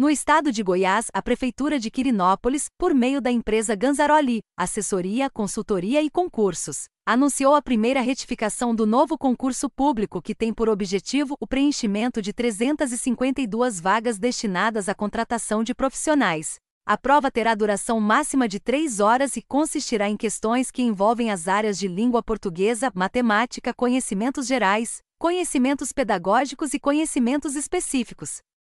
No estado de Goiás, a Prefeitura de Quirinópolis, por meio da empresa Ganzaroli, assessoria, consultoria e concursos, anunciou a primeira retificação do novo concurso público que tem por objetivo o preenchimento de 352 vagas destinadas à contratação de profissionais. A prova terá duração máxima de três horas e consistirá em questões que envolvem as áreas de língua portuguesa, matemática, conhecimentos gerais, conhecimentos pedagógicos e conhecimentos específicos.